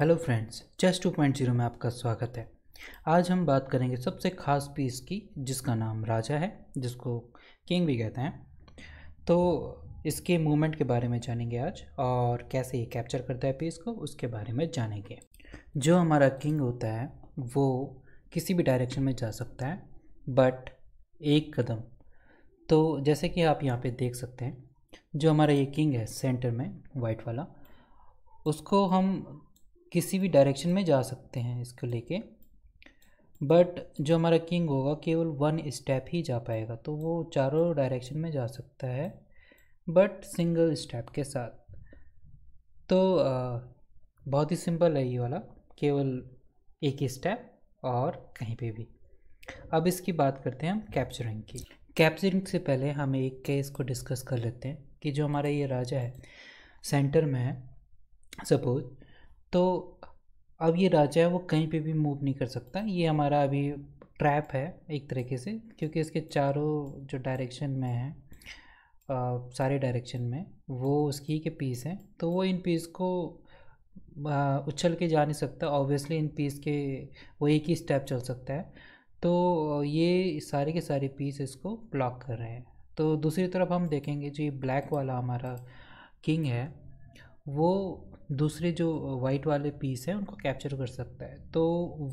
hello friends chess zero में आपका स्वागत है आज हम बात करेंगे सबसे खास पीस की जिसका नाम राजा है जिसको किंग भी कहते हैं तो इसके मूवमेंट के बारे में जानेंगे आज और कैसे ये कैप्चर करता है पीस को उसके बारे में जानेंगे जो हमारा किंग होता है वो किसी भी डायरेक्शन में जा सकता है बट एक कदम तो जैसे कि आप यहाँ पे देख सकते हैं जो हमारा ये किंग है सेंटर में वाइट वाला उसको हम किसी भी डायरेक्शन में जा सकते हैं इसको लेके बट जो हमारा किंग होगा केवल वन स्टेप ही जा पाएगा तो वो चारों डायरेक्शन में जा सकता है बट सिंगल स्टेप के साथ तो बहुत ही सिंपल है ये वाला केवल एक ही स्टेप और कहीं पे भी अब इसकी बात करते हैं हम कैप्चरिंग की कैप्चरिंग से पहले हम एक केस को डिस्कस कर लेते हैं कि जो हमारा ये राजा है सेंटर में है सपोज तो अब ये राजा है वो कहीं पे भी मूव नहीं कर सकता ये हमारा अभी ट्रैप है एक तरीके से क्योंकि इसके चारों जो डायरेक्शन में है आ, सारे डायरेक्शन में वो उसकी के पीस हैं तो वो इन पीस को आ, उछल के जा नहीं सकता ऑब्वियसली इन पीस के वो एक ही स्टेप चल सकता है तो ये सारे के सारे पीस इसको ब्लॉक कर रहे हैं तो दूसरी तरफ हम देखेंगे जो ये ब्लैक वाला हमारा किंग है वो दूसरे जो वाइट वाले पीस हैं उनको कैप्चर कर सकता है तो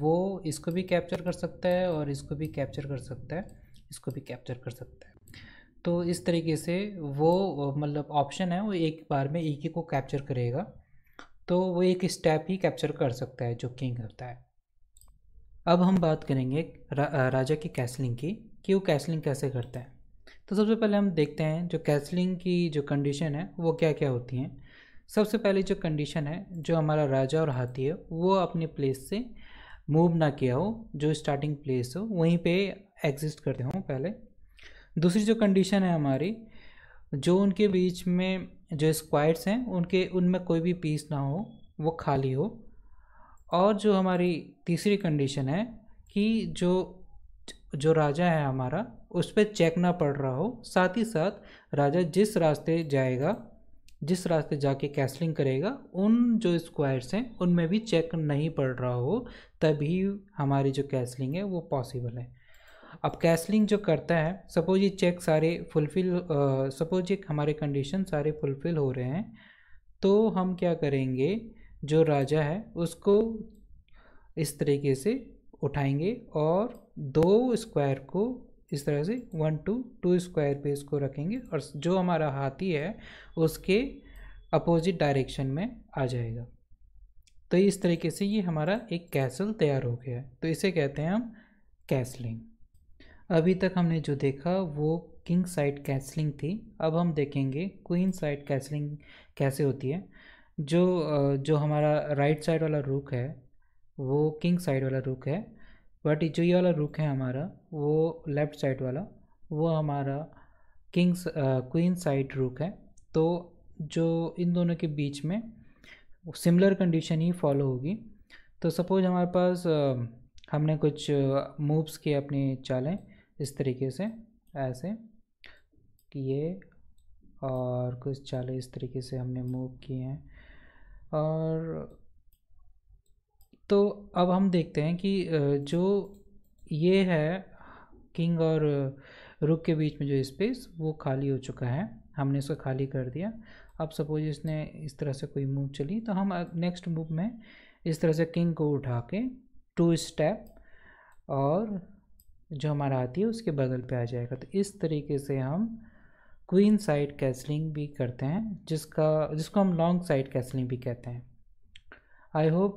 वो इसको भी कैप्चर कर सकता है और इसको भी कैप्चर कर सकता है इसको भी कैप्चर कर सकता है तो इस तरीके से वो मतलब ऑप्शन है वो एक बार में एक ही को कैप्चर करेगा तो वो एक स्टेप ही कैप्चर कर सकता है जो किंग होता है अब हम बात करेंगे रा, राजा की कैसलिंग की कि वो कैसलिंग कैसे करता है तो सबसे पहले हम देखते हैं जो कैसलिंग की जो कंडीशन है वो क्या क्या होती हैं सबसे पहले जो कंडीशन है जो हमारा राजा और हाथी है वो अपने प्लेस से मूव ना किया हो जो स्टार्टिंग प्लेस हो वहीं पे एग्जिस्ट करते हों पहले दूसरी जो कंडीशन है हमारी जो उनके बीच में जो स्क्वायर्स हैं उनके उनमें कोई भी पीस ना हो वो खाली हो और जो हमारी तीसरी कंडीशन है कि जो जो राजा है हमारा उस पर चेक ना पड़ रहा हो साथ ही साथ राजा जिस रास्ते जाएगा जिस रास्ते जाके कैसलिंग करेगा उन जो स्क्वायर्स हैं उनमें भी चेक नहीं पड़ रहा हो तभी हमारी जो कैसलिंग है वो पॉसिबल है अब कैसलिंग जो करता है सपोज ये चेक सारे फुलफिल सपोज ये हमारे कंडीशन सारे फुलफिल हो रहे हैं तो हम क्या करेंगे जो राजा है उसको इस तरीके से उठाएंगे और दो स्क्वायर को इस तरह से वन टू टू स्क्वायर पे इसको रखेंगे और जो हमारा हाथी है उसके अपोजिट डायरेक्शन में आ जाएगा तो इस तरीके से ये हमारा एक कैसल तैयार हो गया है तो इसे कहते हैं हम कैसलिंग अभी तक हमने जो देखा वो किंग साइड कैसलिंग थी अब हम देखेंगे क्वीन साइड कैसलिंग कैसे होती है जो जो हमारा राइट साइड वाला रुख है वो किंग साइड वाला रुख है बट जो ये वाला रुक है हमारा वो लेफ़्ट साइड वाला वो हमारा किंग्स क्वीन साइड रुक है तो जो इन दोनों के बीच में सिमिलर कंडीशन ही फॉलो होगी तो सपोज़ हमारे पास आ, हमने कुछ मूव्स किए अपनी चालें इस तरीके से ऐसे किए और कुछ चालें इस तरीके से हमने मूव किए हैं और तो अब हम देखते हैं कि जो ये है किंग और रुक के बीच में जो स्पेस वो खाली हो चुका है हमने इसको खाली कर दिया अब सपोज इसने इस तरह से कोई मूव चली तो हम नेक्स्ट मूव में इस तरह से किंग को उठा के टू स्टेप और जो हमारा हाथी है उसके बगल पे आ जाएगा तो इस तरीके से हम क्वीन साइड कैसलिंग भी करते हैं जिसका जिसको हम लॉन्ग साइड कैसलिंग भी कहते हैं आई होप